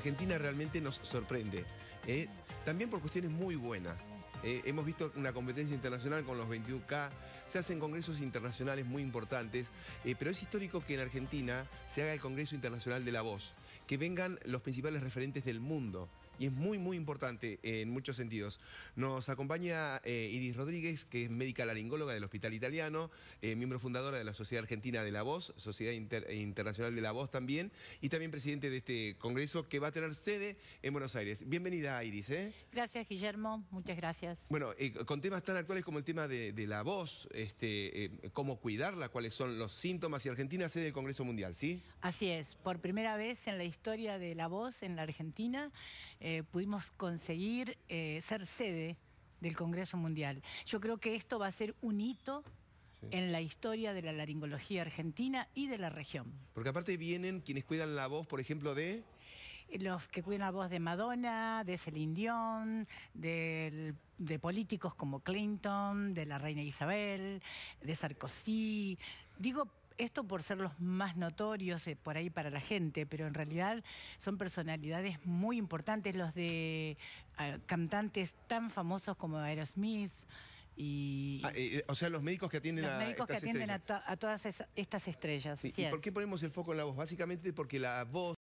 Argentina realmente nos sorprende. ¿eh? también por cuestiones muy buenas. ¿eh? hemos visto una competencia internacional con los 21K, se hacen congresos internacionales muy importantes, eh, pero es histórico que en Argentina se haga el Congreso Internacional de la Voz, que vengan los principales referentes del mundo y es muy, muy importante eh, en muchos sentidos. Nos acompaña eh, Iris Rodríguez, que es médica laringóloga del Hospital Italiano, eh, miembro fundadora de la Sociedad Argentina de la Voz, Sociedad Internacional de la Voz también, y también presidente de este congreso que va a tener sede en Buenos Aires. Bienvenida, Iris. Gracias, Guillermo. Muchas gracias. Bueno, con temas tan actuales como el tema de, la voz, este, cómo cuidarla, cuáles son los síntomas, y Argentina sede del Congreso Mundial, ¿sí? Así es. Por primera vez en la historia de la voz en la Argentina, eh, pudimos conseguir eh, ser sede del Congreso Mundial. Yo creo que esto va a ser un hito en la historia de la laringología argentina y de la región. Porque aparte vienen quienes cuidan la voz, por ejemplo, de... Los que cuidan la voz de Madonna, de Celine Dion, de, políticos como Clinton, de la reina Isabel, de Sarkozy. Digo, esto por ser los más notorios eh, por ahí para la gente, pero en realidad son personalidades muy importantes, los de ah, cantantes tan famosos como Aerosmith. Y, ah, eh, eh, o sea, los médicos que atienden los a todas estas estrellas. por qué ponemos el foco en la voz? Básicamente porque la voz...